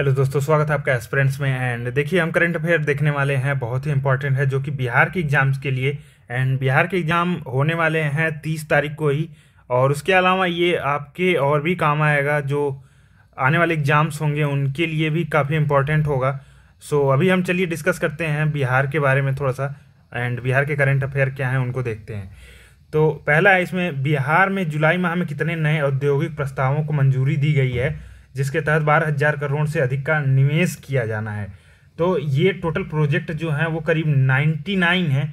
hello दोस्तों स्वागत है आपका एस्परेंट्स में एंड देखिए हम करंट अफेयर देखने वाले हैं बहुत ही इंपॉर्टेंट है जो कि बिहार के एग्जाम्स के लिए एंड बिहार के एग्ज़ाम होने वाले हैं तीस तारीख को ही और उसके अलावा ये आपके और भी काम आएगा जो आने वाले एग्ज़ाम्स होंगे उनके लिए भी काफ़ी इम्पोर्टेंट होगा सो अभी हम चलिए डिस्कस करते हैं बिहार के बारे में थोड़ा सा एंड बिहार के करंट अफेयर क्या हैं उनको देखते हैं तो पहला है इसमें बिहार में जुलाई माह में कितने नए औद्योगिक प्रस्तावों को मंजूरी दी गई है जिसके तहत बारह हज़ार करोड़ से अधिक का निवेश किया जाना है तो ये टोटल प्रोजेक्ट जो हैं वो करीब 99 है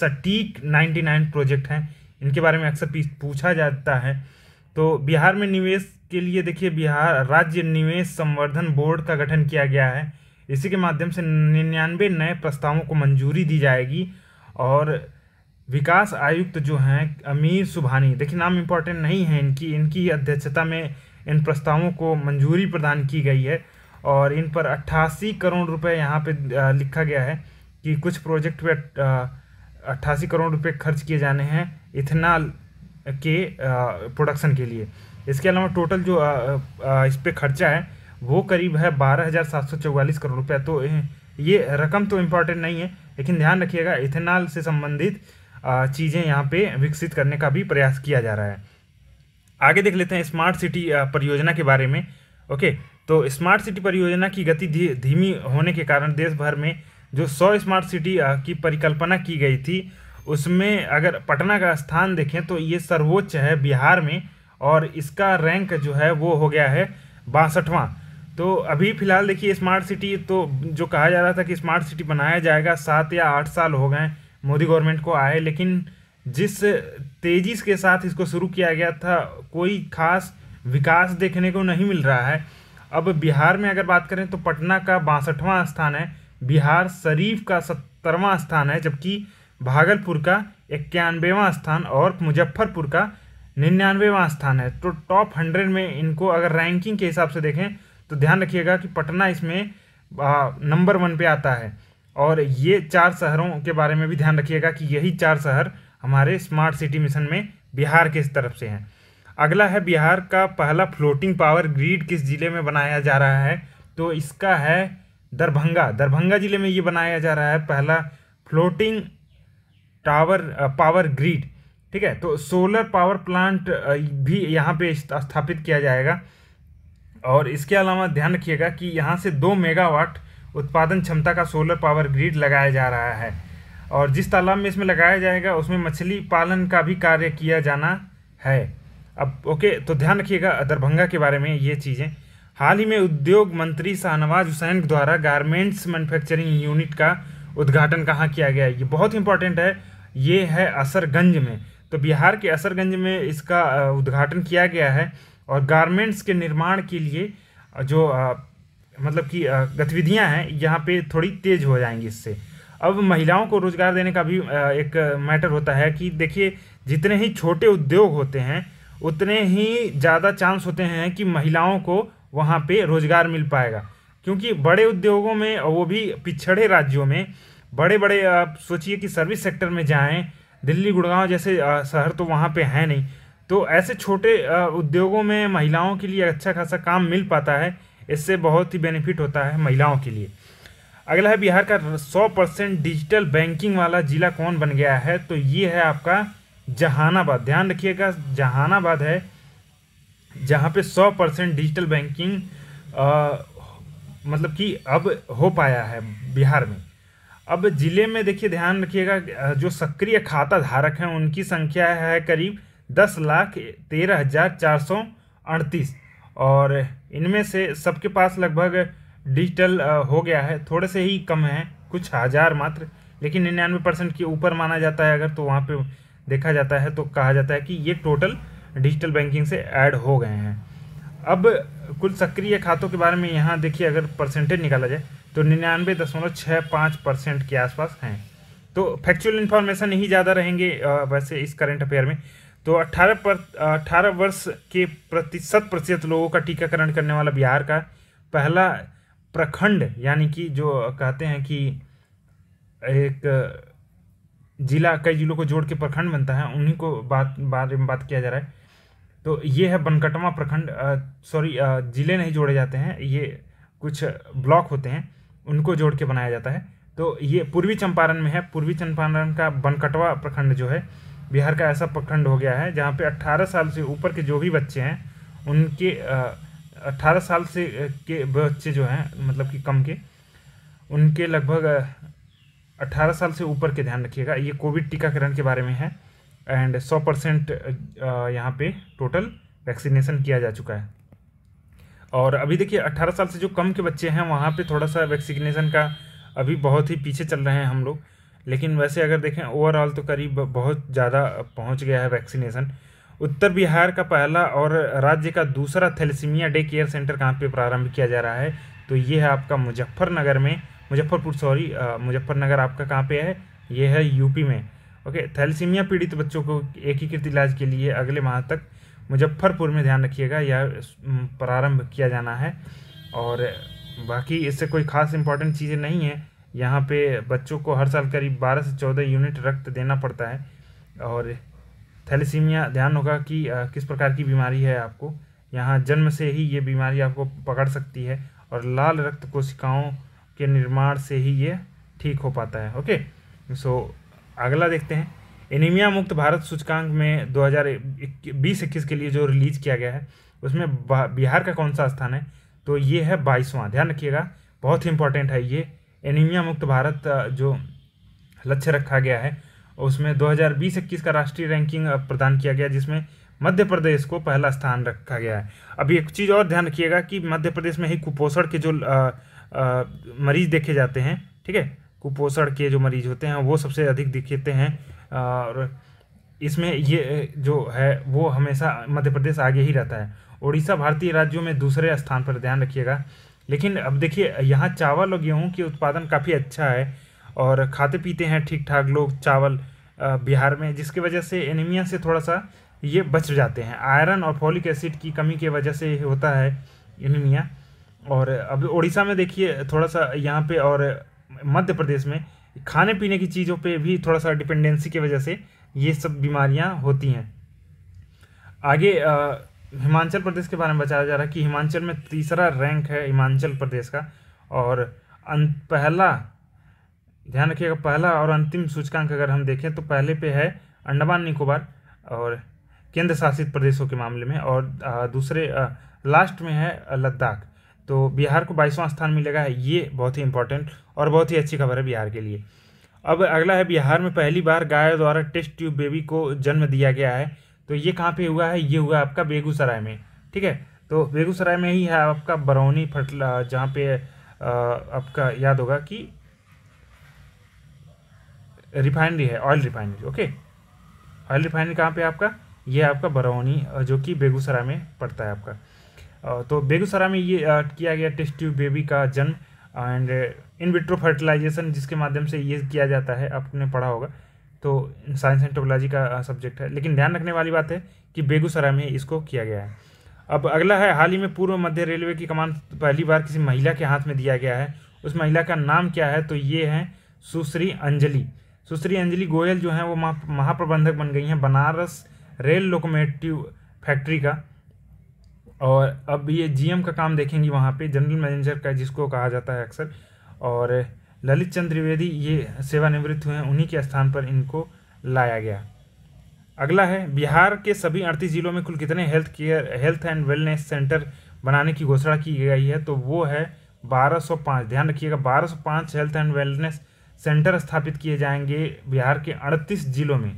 सटीक 99 प्रोजेक्ट हैं इनके बारे में अक्सर पूछा जाता है तो बिहार में निवेश के लिए देखिए बिहार राज्य निवेश संवर्धन बोर्ड का गठन किया गया है इसी के माध्यम से निन्यानवे नए प्रस्तावों को मंजूरी दी जाएगी और विकास आयुक्त जो हैं अमीर सुबहानी देखिए नाम इम्पोर्टेंट नहीं है इनकी इनकी अध्यक्षता में इन प्रस्तावों को मंजूरी प्रदान की गई है और इन पर 88 करोड़ रुपए यहाँ पे लिखा गया है कि कुछ प्रोजेक्ट पे अट्ठासी करोड़ रुपए खर्च किए जाने हैं इथेनॉल के प्रोडक्शन के लिए इसके अलावा टोटल जो इस पर खर्चा है वो करीब है बारह हज़ार सात सौ चौवालीस करोड़ रुपये तो ये रकम तो इम्पॉर्टेंट नहीं है लेकिन ध्यान रखिएगा इथेनॉल से संबंधित चीज़ें यहाँ पे विकसित करने का भी प्रयास किया जा रहा है आगे देख लेते हैं स्मार्ट सिटी परियोजना के बारे में ओके तो स्मार्ट सिटी परियोजना की गति धी, धीमी होने के कारण देश भर में जो सौ स्मार्ट सिटी की परिकल्पना की गई थी उसमें अगर पटना का स्थान देखें तो ये सर्वोच्च है बिहार में और इसका रैंक जो है वो हो गया है बासठवां तो अभी फ़िलहाल देखिए स्मार्ट सिटी तो जो कहा जा रहा था कि स्मार्ट सिटी बनाया जाएगा सात या आठ साल हो गए मोदी गवर्नमेंट को आए लेकिन जिस तेजी के साथ इसको शुरू किया गया था कोई खास विकास देखने को नहीं मिल रहा है अब बिहार में अगर बात करें तो पटना का बासठवां स्थान है बिहार शरीफ का सत्तरवां स्थान है जबकि भागलपुर का इक्यानवेवां स्थान और मुजफ्फरपुर का निन्यानवेवां स्थान है तो टॉप हंड्रेड में इनको अगर रैंकिंग के हिसाब से देखें तो ध्यान रखिएगा कि पटना इसमें नंबर वन पे आता है और ये चार शहरों के बारे में भी ध्यान रखिएगा कि यही चार शहर हमारे स्मार्ट सिटी मिशन में बिहार इस तरफ से हैं अगला है बिहार का पहला फ्लोटिंग पावर ग्रिड किस ज़िले में बनाया जा रहा है तो इसका है दरभंगा दरभंगा ज़िले में ये बनाया जा रहा है पहला फ्लोटिंग टावर पावर ग्रिड ठीक है तो सोलर पावर प्लांट भी यहाँ पे स्थापित किया जाएगा और इसके अलावा ध्यान रखिएगा कि यहाँ से दो मेगावाट उत्पादन क्षमता का सोलर पावर ग्रिड लगाया जा रहा है और जिस तालाब में इसमें लगाया जाएगा उसमें मछली पालन का भी कार्य किया जाना है अब ओके तो ध्यान रखिएगा दरभंगा के बारे में ये चीज़ें हाल ही में उद्योग मंत्री शाहनवाज हुसैन द्वारा गारमेंट्स मैन्युफैक्चरिंग यूनिट का उद्घाटन कहाँ किया गया ये बहुत इंपॉर्टेंट है ये है असरगंज में तो बिहार के असरगंज में इसका उद्घाटन किया गया है और गारमेंट्स के निर्माण के लिए जो मतलब कि गतिविधियां हैं यहाँ पे थोड़ी तेज़ हो जाएंगी इससे अब महिलाओं को रोजगार देने का भी एक मैटर होता है कि देखिए जितने ही छोटे उद्योग होते हैं उतने ही ज़्यादा चांस होते हैं कि महिलाओं को वहाँ पे रोजगार मिल पाएगा क्योंकि बड़े उद्योगों में और वो भी पिछड़े राज्यों में बड़े बड़े आप सोचिए कि सर्विस सेक्टर में जाएं दिल्ली गुड़गांव जैसे शहर तो वहाँ पे है नहीं तो ऐसे छोटे उद्योगों में महिलाओं के लिए अच्छा खासा काम मिल पाता है इससे बहुत ही बेनिफिट होता है महिलाओं के लिए अगला है बिहार का सौ परसेंट डिजिटल बैंकिंग वाला ज़िला कौन बन गया है तो ये है आपका जहानाबाद ध्यान रखिएगा जहानाबाद है जहाँ पे सौ परसेंट डिजिटल बैंकिंग आ, मतलब कि अब हो पाया है बिहार में अब ज़िले में देखिए ध्यान रखिएगा जो सक्रिय खाता धारक हैं उनकी संख्या है करीब दस लाख तेरह हज़ार चार सौ अड़तीस और इनमें से सबके पास लगभग डिजिटल हो गया है थोड़े से ही कम है कुछ हज़ार मात्र लेकिन निन्यानवे परसेंट के ऊपर माना जाता है अगर तो वहाँ पे देखा जाता है तो कहा जाता है कि ये टोटल डिजिटल बैंकिंग से ऐड हो गए हैं अब कुल सक्रिय खातों के बारे में यहाँ देखिए अगर परसेंटेज निकाला जाए तो निन्यानवे दशमलव छः पाँच परसेंट के आसपास हैं तो फैक्चुअल इन्फॉर्मेशन ही ज़्यादा रहेंगे वैसे इस करेंट अफेयर में तो 18 पर अट्ठारह वर्ष के प्रतिशत प्रतिशत लोगों का टीकाकरण करने वाला बिहार का पहला प्रखंड यानी कि जो कहते हैं कि एक जिला कई जिलों को जोड़ के प्रखंड बनता है उन्हीं को बात बारे में बात किया जा रहा है तो ये है बनकटवा प्रखंड सॉरी जिले नहीं जोड़े जाते हैं ये कुछ ब्लॉक होते हैं उनको जोड़ के बनाया जाता है तो ये पूर्वी चंपारण में है पूर्वी चंपारण का बनकटवा प्रखंड जो है बिहार का ऐसा प्रखंड हो गया है जहाँ पे 18 साल से ऊपर के जो भी बच्चे हैं उनके आ, अट्ठारह साल से के बच्चे जो हैं मतलब कि कम के उनके लगभग अट्ठारह साल से ऊपर के ध्यान रखिएगा ये कोविड टीकाकरण के बारे में है एंड सौ परसेंट यहाँ पे टोटल वैक्सीनेशन किया जा चुका है और अभी देखिए अट्ठारह साल से जो कम के बच्चे हैं वहाँ पे थोड़ा सा वैक्सीनेशन का अभी बहुत ही पीछे चल रहे हैं हम लोग लेकिन वैसे अगर देखें ओवरऑल तो करीब बहुत ज़्यादा पहुँच गया है वैक्सीनेशन उत्तर बिहार का पहला और राज्य का दूसरा थैलेसीमिया डे केयर सेंटर कहाँ पे प्रारंभ किया जा रहा है तो ये है आपका मुजफ्फरनगर में मुजफ्फरपुर सॉरी मुजफ्फरनगर आपका कहाँ पे है ये है यूपी में ओके थैलेसीमिया पीड़ित बच्चों को एकीकृत इलाज के लिए अगले माह तक मुजफ्फरपुर में ध्यान रखिएगा यह प्रारंभ किया जाना है और बाकी इससे कोई खास इम्पॉर्टेंट चीज़ें नहीं है यहाँ पे बच्चों को हर साल करीब 12 से 14 यूनिट रक्त देना पड़ता है और थैलीसीमिया ध्यान होगा कि किस प्रकार की बीमारी है आपको यहाँ जन्म से ही ये बीमारी आपको पकड़ सकती है और लाल रक्त कोशिकाओं के निर्माण से ही ये ठीक हो पाता है ओके सो अगला देखते हैं एनीमिया मुक्त भारत सूचकांक में दो हज़ार बीस इक्कीस के लिए जो रिलीज़ किया गया है उसमें बिहार का कौन सा स्थान है तो ये है बाईसवां ध्यान रखिएगा बहुत ही इंपॉर्टेंट है ये एनीमिया मुक्त भारत जो लक्ष्य रखा गया है उसमें 2020-21 का राष्ट्रीय रैंकिंग प्रदान किया गया जिसमें मध्य प्रदेश को पहला स्थान रखा गया है अब एक चीज़ और ध्यान रखिएगा कि मध्य प्रदेश में ही कुपोषण के जो आ, आ, मरीज देखे जाते हैं ठीक है कुपोषण के जो मरीज होते हैं वो सबसे अधिक दिखते हैं और इसमें ये जो है वो हमेशा मध्य प्रदेश आगे ही रहता है उड़ीसा भारतीय राज्यों में दूसरे स्थान पर ध्यान रखिएगा लेकिन अब देखिए यहाँ चावल और गेहूँ की उत्पादन काफ़ी अच्छा है और खाते पीते हैं ठीक ठाक लोग चावल बिहार में जिसकी वजह से एनीमिया से थोड़ा सा ये बच जाते हैं आयरन और फॉलिक एसिड की कमी के वजह से होता है एनीमिया और अब उड़ीसा में देखिए थोड़ा सा यहाँ पे और मध्य प्रदेश में खाने पीने की चीज़ों पे भी थोड़ा सा डिपेंडेंसी की वजह से ये सब बीमारियाँ होती हैं आगे हिमाचल प्रदेश के बारे में बताया जा रहा है कि हिमाचल में तीसरा रैंक है हिमाचल प्रदेश का और अं, पहला ध्यान रखिएगा पहला और अंतिम सूचकांक अगर हम देखें तो पहले पे है अंडमान निकोबार और केंद्र शासित प्रदेशों के मामले में और दूसरे लास्ट में है लद्दाख तो बिहार को बाईसवां स्थान मिलेगा है ये बहुत ही इंपॉर्टेंट और बहुत ही अच्छी खबर है बिहार के लिए अब अगला है बिहार में पहली बार गाय द्वारा टेस्ट ट्यूब बेबी को जन्म दिया गया है तो ये कहाँ पे हुआ है ये हुआ आपका बेगूसराय में ठीक है तो बेगूसराय में ही है आपका बरौनी फटला जहाँ पे आपका याद होगा कि रिफाइनरी है oil refinery okay oil refinery कहाँ पे आपका ये आपका बरौनी जो कि बेगूसराय में पड़ता है आपका तो बेगूसराय में ये किया गया टेस्ट ट्यूब बेबी का जन्म एंड इन विट्रो फर्टिलाइजेशन जिसके माध्यम से ये किया जाता है आपने पढ़ा होगा तो साइंस एंड टेक्नोलॉजी का सब्जेक्ट है लेकिन ध्यान रखने वाली बात है कि बेगूसराय में इसको किया गया है अब अगला है हाल ही में पूर्व मध्य रेलवे की कमान पहली बार किसी महिला के हाथ में दिया गया है उस महिला का नाम क्या है तो ये है सुश्री अंजलि सुश्री अंजलि गोयल जो हैं वो महाप्रबंधक बन गई हैं बनारस रेल लोकोमेटिव फैक्ट्री का और अब ये जीएम का काम देखेंगी वहाँ पे जनरल मैनेजर का जिसको कहा जाता है अक्सर और ललित चंद त्रिवेदी ये सेवानिवृत्त हुए हैं उन्हीं के स्थान पर इनको लाया गया अगला है बिहार के सभी अड़तीस जिलों में कुल कितने health care health and wellness centre बनाने की घोषणा की गई है तो वो है 1205 ध्यान रखिएगा 1205 हेल्थ एंड वेलनेस सेंटर स्थापित किए जाएंगे बिहार के अड़तीस जिलों में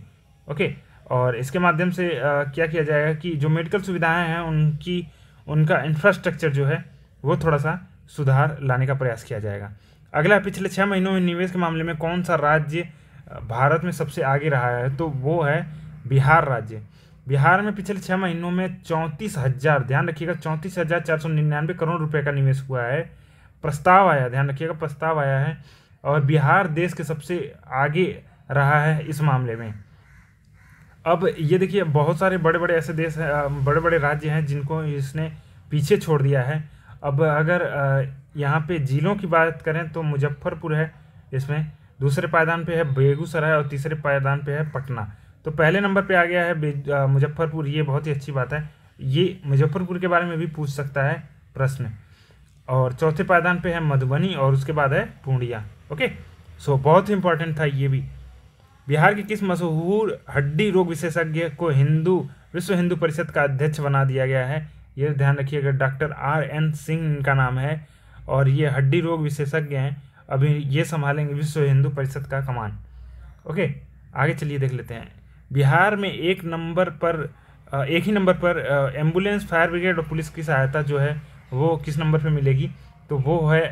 ओके और इसके माध्यम से आ, क्या किया जाएगा कि जो मेडिकल सुविधाएं हैं उनकी उनका इंफ्रास्ट्रक्चर जो है वो थोड़ा सा सुधार लाने का प्रयास किया जाएगा अगला पिछले छः महीनों में निवेश के मामले में कौन सा राज्य भारत में सबसे आगे रहा है तो वो है बिहार राज्य बिहार में पिछले छः महीनों में चौंतीस हज़ार ध्यान रखिएगा चौंतीस हज़ार चार सौ निन्यानवे करोड़ रुपए का निवेश हुआ है प्रस्ताव आया ध्यान रखिएगा प्रस्ताव आया है और बिहार देश के सबसे आगे रहा है इस मामले में अब ये देखिए बहुत सारे बड़े बड़े ऐसे देश हैं बड़े बड़े राज्य हैं जिनको इसने पीछे छोड़ दिया है अब अगर यहाँ पे ज़िलों की बात करें तो मुजफ्फरपुर है इसमें दूसरे पायदान पे है बेगूसराय और तीसरे पायदान पे है पटना तो पहले नंबर पे आ गया है मुजफ्फरपुर ये बहुत ही अच्छी बात है ये मुजफ्फरपुर के बारे में भी पूछ सकता है प्रश्न और चौथे पायदान पे है मधुबनी और उसके बाद है पूर्णिया ओके सो बहुत इंपॉर्टेंट था ये भी बिहार के किस मशहूर हड्डी रोग विशेषज्ञ को हिंदू विश्व हिंदू परिषद का अध्यक्ष बना दिया गया है ये ध्यान रखिएगा डॉक्टर आर एन सिंह इनका नाम है और ये हड्डी रोग विशेषज्ञ हैं अभी ये संभालेंगे विश्व हिंदू परिषद का कमान ओके आगे चलिए देख लेते हैं बिहार में एक नंबर पर एक ही नंबर पर एम्बुलेंस फायर ब्रिगेड और पुलिस की सहायता जो है वो किस नंबर पर मिलेगी तो वो है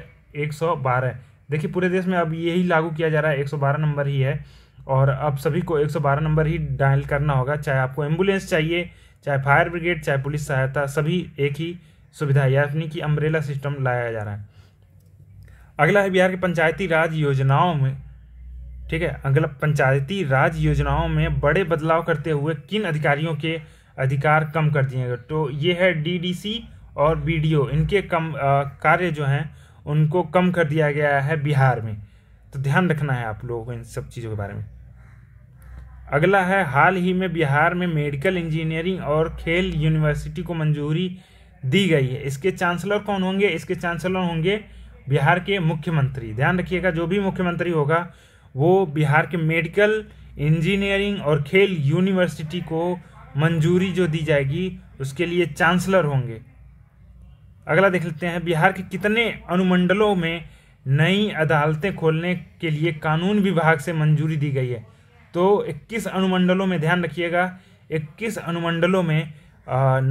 एक सौ बारह देखिए पूरे देश में अब यही लागू किया जा रहा है एक नंबर ही है और अब सभी को एक नंबर ही डायल करना होगा चाहे आपको एम्बुलेंस चाहिए चाहे फायर ब्रिगेड चाहे पुलिस सहायता सभी एक ही सुविधा यानी कि अम्ब्रेला सिस्टम लाया जा रहा है अगला है बिहार के पंचायती राज योजनाओं में ठीक है अगला पंचायती राज योजनाओं में बड़े बदलाव करते हुए किन अधिकारियों के अधिकार कम कर दिए गए तो ये है डीडीसी और बीडीओ इनके कम कार्य जो हैं उनको कम कर दिया गया है बिहार में तो ध्यान रखना है आप लोगों को इन सब चीज़ों के बारे में अगला है हाल ही में बिहार में मेडिकल इंजीनियरिंग और खेल यूनिवर्सिटी को मंजूरी दी गई है इसके चांसलर कौन होंगे इसके चांसलर होंगे बिहार के मुख्यमंत्री ध्यान रखिएगा जो भी मुख्यमंत्री होगा वो बिहार के मेडिकल इंजीनियरिंग और खेल यूनिवर्सिटी को मंजूरी जो दी जाएगी उसके लिए चांसलर होंगे अगला देख लेते हैं बिहार के कितने अनुमंडलों में नई अदालतें खोलने के लिए कानून विभाग से मंजूरी दी गई है तो 21 अनुमंडलों में ध्यान रखिएगा 21 अनुमंडलों में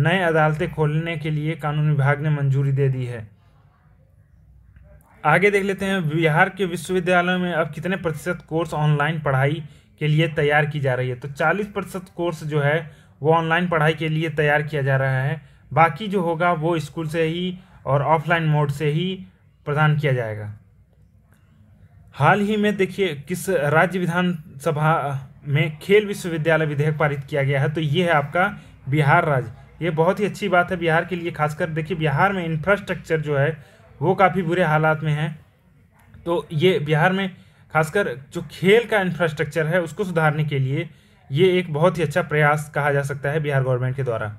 नए अदालतें खोलने के लिए कानून विभाग ने मंजूरी दे दी है आगे देख लेते हैं बिहार के विश्वविद्यालयों में अब कितने प्रतिशत कोर्स ऑनलाइन पढ़ाई के लिए तैयार की जा रही है तो 40 प्रतिशत कोर्स जो है वो ऑनलाइन पढ़ाई के लिए तैयार किया जा रहा है बाकी जो होगा वो स्कूल से ही और ऑफलाइन मोड से ही प्रदान किया जाएगा हाल ही में देखिए किस राज्य विधानसभा में खेल विश्वविद्यालय विधेयक पारित किया गया है तो ये है आपका बिहार राज्य ये बहुत ही अच्छी बात है बिहार के लिए खासकर देखिए बिहार में इंफ्रास्ट्रक्चर जो है वो काफ़ी बुरे हालात में है तो ये बिहार में खासकर जो खेल का इंफ्रास्ट्रक्चर है उसको सुधारने के लिए ये एक बहुत ही अच्छा प्रयास कहा जा सकता है बिहार गवर्नमेंट के द्वारा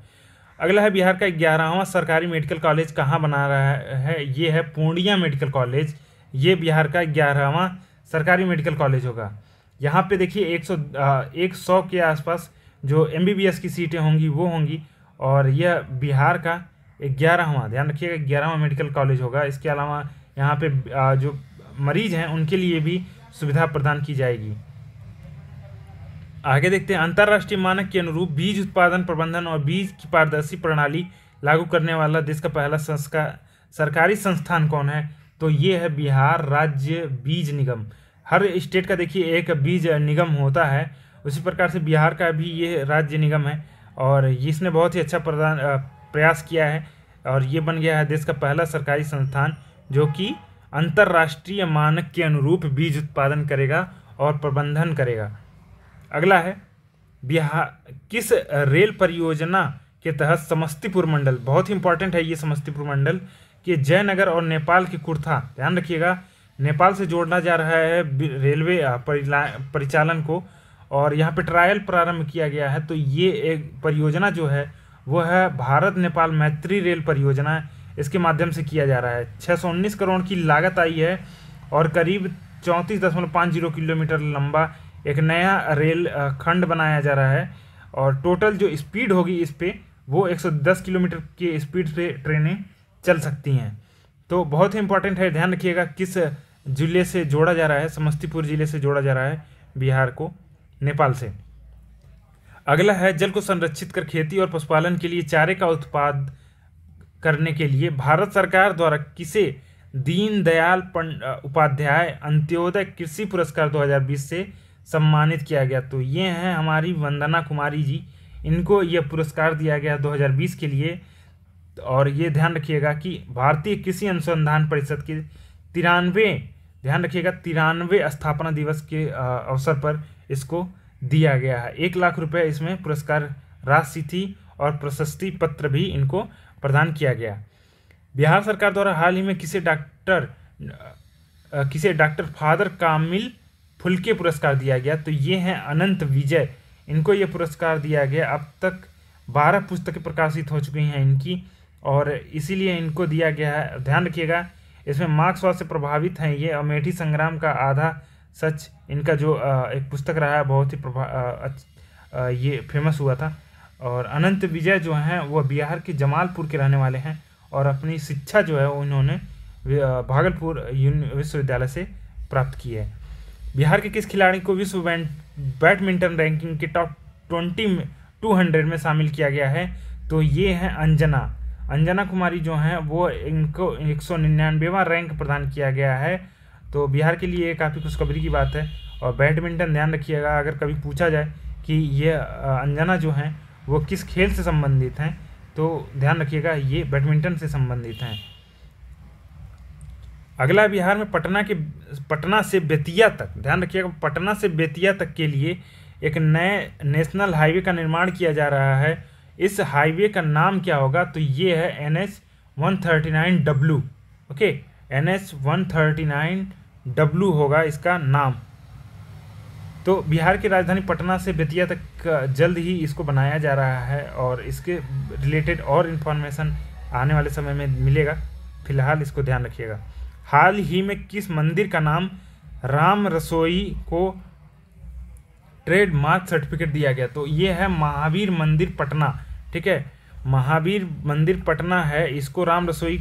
अगला है बिहार का ग्यारहवां सरकारी मेडिकल कॉलेज कहाँ बना रहा है ये है पूर्णिया मेडिकल कॉलेज ये बिहार का ग्यारहवां सरकारी मेडिकल कॉलेज होगा यहाँ पे देखिए एक सौ एक सौ के आसपास जो एम की सीटें होंगी वो होंगी और यह बिहार का ग्यारहवा ध्यान रखिएगा ग्यारहवा मेडिकल कॉलेज होगा इसके अलावा यहाँ पे जो मरीज़ हैं उनके लिए भी सुविधा प्रदान की जाएगी आगे देखते हैं अंतर्राष्ट्रीय मानक के अनुरूप बीज उत्पादन प्रबंधन और बीज की पारदर्शी प्रणाली लागू करने वाला देश का पहला संस्कार सरकारी संस्थान कौन है तो ये है बिहार राज्य बीज निगम हर स्टेट का देखिए एक बीज निगम होता है उसी प्रकार से बिहार का भी ये राज्य निगम है और इसने बहुत ही अच्छा प्रदान प्रयास किया है और ये बन गया है देश का पहला सरकारी संस्थान जो कि अंतर्राष्ट्रीय मानक के अनुरूप बीज उत्पादन करेगा और प्रबंधन करेगा अगला है बिहार किस रेल परियोजना के तहत समस्तीपुर मंडल बहुत ही इंपॉर्टेंट है ये समस्तीपुर मंडल कि जयनगर और नेपाल की कुर्था ध्यान रखिएगा नेपाल से जोड़ना जा रहा है रेलवे परिचालन को और यहाँ पे ट्रायल प्रारंभ किया गया है तो ये एक परियोजना जो है वो है भारत नेपाल मैत्री रेल परियोजना इसके माध्यम से किया जा रहा है 619 करोड़ की लागत आई है और करीब चौंतीस दशमलव पाँच जीरो किलोमीटर लंबा एक नया रेल खंड बनाया जा रहा है और टोटल जो स्पीड होगी इस पर वो 110 किलोमीटर के स्पीड से ट्रेनें चल सकती हैं तो बहुत ही इंपॉर्टेंट है ध्यान रखिएगा किस ज़िले से जोड़ा जा रहा है समस्तीपुर ज़िले से जोड़ा जा रहा है बिहार को नेपाल से अगला है जल को संरक्षित कर खेती और पशुपालन के लिए चारे का उत्पाद करने के लिए भारत सरकार द्वारा किसे दीनदयाल उपाध्याय अंत्योदय कृषि पुरस्कार 2020 से सम्मानित किया गया तो ये हैं हमारी वंदना कुमारी जी इनको ये पुरस्कार दिया गया 2020 के लिए और ये ध्यान रखिएगा कि भारतीय कृषि अनुसंधान परिषद के तिरानवे ध्यान रखिएगा तिरानवे स्थापना दिवस के अवसर पर इसको दिया गया है एक लाख रुपये इसमें पुरस्कार राशि थी और प्रशस्ति पत्र भी इनको प्रदान किया गया बिहार सरकार द्वारा हाल ही में किसे डॉक्टर किसे डॉक्टर फादर कामिल फुलके पुरस्कार दिया गया तो ये हैं अनंत विजय इनको ये पुरस्कार दिया गया अब तक बारह पुस्तकें प्रकाशित हो चुकी हैं इनकी और इसीलिए इनको दिया गया है ध्यान रखिएगा इसमें मार्क्सवाद से प्रभावित हैं ये अमेठी संग्राम का आधा सच इनका जो एक पुस्तक रहा है बहुत ही प्रभा ये फेमस हुआ था और अनंत विजय जो हैं वह बिहार के जमालपुर के रहने वाले हैं और अपनी शिक्षा जो है उन्होंने भागलपुर विश्वविद्यालय से प्राप्त की है बिहार के किस खिलाड़ी को विश्व बैडमिंटन रैंकिंग के टॉप ट्वेंटी में टू हंड्रेड में शामिल किया गया है तो ये हैं अंजना अंजना कुमारी जो हैं वो इनको एक सौ निन्यानवेवा रैंक प्रदान किया गया है तो बिहार के लिए काफ़ी खुशखबरी की बात है और बैडमिंटन ध्यान रखिएगा अगर कभी पूछा जाए कि ये अंजना जो हैं वो किस खेल से संबंधित हैं तो ध्यान रखिएगा ये बैडमिंटन से संबंधित हैं अगला बिहार में पटना के पटना से बेतिया तक ध्यान रखिएगा पटना से बेतिया तक के लिए एक नए नेशनल हाईवे का निर्माण किया जा रहा है इस हाईवे का नाम क्या होगा तो ये है N H one thirty nine W okay N H one thirty nine W होगा इसका नाम तो बिहार की राजधानी पटना से बेतिया तक जल्द ही इसको बनाया जा रहा है और इसके रिलेटेड और इन्फॉर्मेशन आने वाले समय में मिलेगा फिलहाल इसको ध्यान रखिएगा हाल ही में किस मंदिर का नाम राम रसोई को ट्रेडमार्क सर्टिफिकेट दिया गया तो ये है महावीर मंदिर पटना ठीक है महावीर मंदिर पटना है इसको राम रसोई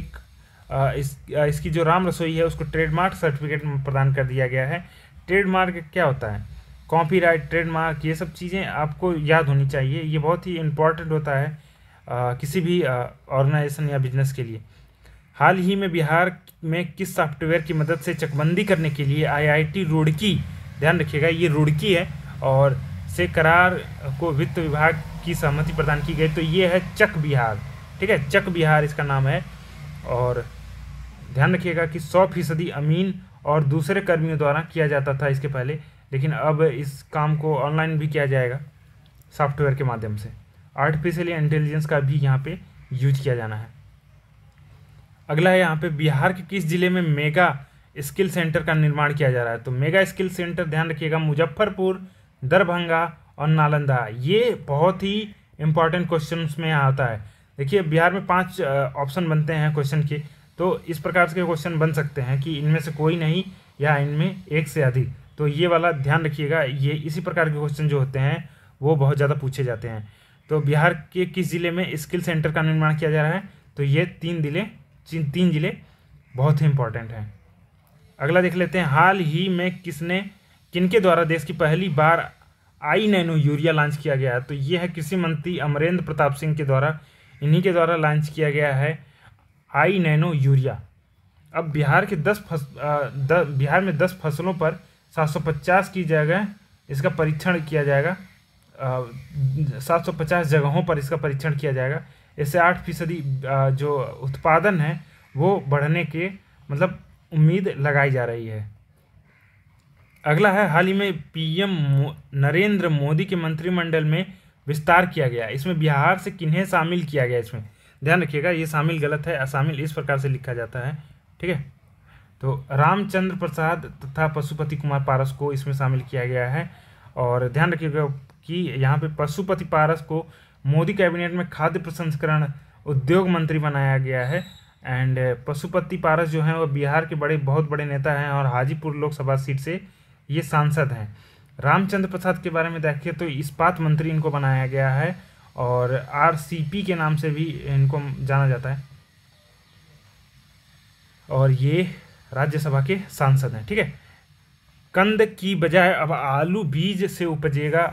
इस इसकी जो राम रसोई है उसको ट्रेडमार्क सर्टिफिकेट प्रदान कर दिया गया है ट्रेडमार्क क्या होता है कॉपीराइट ट्रेडमार्क ये सब चीज़ें आपको याद होनी चाहिए ये बहुत ही इम्पोर्टेंट होता है आ, किसी भी ऑर्गेनाइजेशन या बिजनेस के लिए हाल ही में बिहार में किस सॉफ्टवेयर की मदद से चकबंदी करने के लिए आईआईटी रुड़की ध्यान रखिएगा ये रुड़की है और से करार को वित्त विभाग की सहमति प्रदान की गई तो ये है चक बिहार ठीक है चक बिहार इसका नाम है और ध्यान रखिएगा कि सौ फीसदी अमीन और दूसरे कर्मियों द्वारा किया जाता था इसके पहले लेकिन अब इस काम को ऑनलाइन भी किया जाएगा सॉफ्टवेयर के माध्यम से आर्टिफिशियल इंटेलिजेंस का भी यहाँ पे यूज किया जाना है अगला है यहाँ पे बिहार के किस जिले में मेगा स्किल सेंटर का निर्माण किया जा रहा है तो मेगा स्किल सेंटर ध्यान रखिएगा मुजफ्फरपुर दरभंगा और नालंदा ये बहुत ही इंपॉर्टेंट क्वेश्चन में आता है देखिए बिहार में पाँच ऑप्शन बनते हैं क्वेश्चन के तो इस प्रकार के क्वेश्चन बन सकते हैं कि इनमें से कोई नहीं या इनमें एक से अधिक तो ये वाला ध्यान रखिएगा ये इसी प्रकार के क्वेश्चन जो होते हैं वो बहुत ज़्यादा पूछे जाते हैं तो बिहार के किस ज़िले में स्किल सेंटर का निर्माण किया जा रहा है तो ये तीन ज़िले तीन ज़िले बहुत ही इंपॉर्टेंट हैं अगला देख लेते हैं हाल ही में किसने किनके द्वारा देश की पहली बार आई नैनो यूरिया लॉन्च किया गया है तो ये है कृषि मंत्री अमरेंद्र प्रताप सिंह के द्वारा इन्हीं के द्वारा लॉन्च किया गया है आई नैनो यूरिया अब बिहार के दस फस द, बिहार में दस फसलों पर 750 की जगह इसका परीक्षण किया जाएगा सात सौ पचास जगहों पर इसका परीक्षण किया जाएगा इससे आठ फीसदी जो उत्पादन है वो बढ़ने के मतलब उम्मीद लगाई जा रही है अगला है हाल ही में पीएम नरेंद्र मोदी के मंत्रिमंडल में विस्तार किया गया इसमें बिहार से किन्हें शामिल किया गया इसमें ध्यान रखिएगा ये शामिल गलत है शामिल इस प्रकार से लिखा जाता है ठीक है तो रामचंद्र प्रसाद तथा पशुपति कुमार पारस को इसमें शामिल किया गया है और ध्यान रखिएगा कि यहाँ पे पशुपति पारस को मोदी कैबिनेट में खाद्य प्रसंस्करण उद्योग मंत्री बनाया गया है एंड uh, पशुपति पारस जो हैं वो बिहार के बड़े बहुत बड़े नेता हैं और हाजीपुर लोकसभा सीट से ये सांसद हैं रामचंद्र प्रसाद के बारे में देखिए तो इस्पात मंत्री इनको बनाया गया है और आर के नाम से भी इनको जाना जाता है और ये राज्यसभा के सांसद हैं ठीक है कंद की बजाय अब आलू बीज से उपजेगा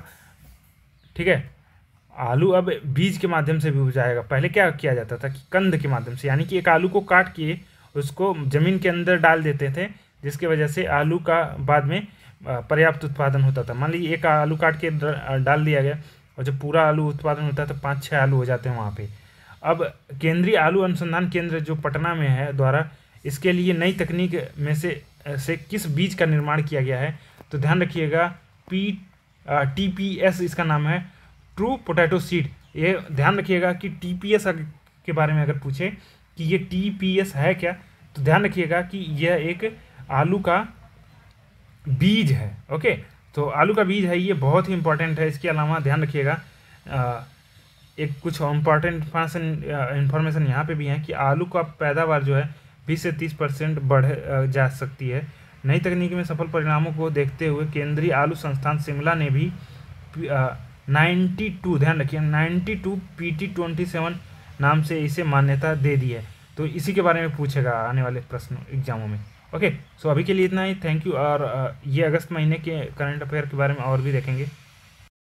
ठीक है आलू अब बीज के माध्यम से भी उपजाएगा पहले क्या किया जाता था कि कंद के माध्यम से यानी कि एक आलू को काट के उसको ज़मीन के अंदर डाल देते थे जिसके वजह से आलू का बाद में पर्याप्त उत्पादन होता था मान लीजिए एक आलू काट के डाल दिया गया और जब पूरा आलू उत्पादन होता है तो पाँच छः आलू हो जाते हैं वहाँ पर अब केंद्रीय आलू अनुसंधान केंद्र जो पटना में है द्वारा इसके लिए नई तकनीक में से से किस बीज का निर्माण किया गया है तो ध्यान रखिएगा पी टी पी एस इसका नाम है ट्रू पोटैटो सीड ये ध्यान रखिएगा कि टी पी एस के बारे में अगर पूछे कि ये टी पी एस है क्या तो ध्यान रखिएगा कि यह एक आलू का बीज है ओके तो आलू का बीज है ये बहुत ही इंपॉर्टेंट है इसके अलावा ध्यान रखिएगा एक कुछ इम्पॉर्टेंट इन्फॉर्मेशन इंफॉर्मेशन यहाँ पे भी है कि आलू का पैदावार जो है बीस से तीस परसेंट बढ़ जा सकती है नई तकनीक में सफल परिणामों को देखते हुए केंद्रीय आलू संस्थान शिमला ने भी नाइन्टी टू ध्यान रखिए ninety two P T twenty seven नाम से इसे मान्यता दे दी है तो इसी के बारे में पूछेगा आने वाले प्रश्न एग्जामों में ओके सो अभी के लिए इतना ही थैंक यू और ये अगस्त महीने के करंट अफेयर के बारे में और भी देखेंगे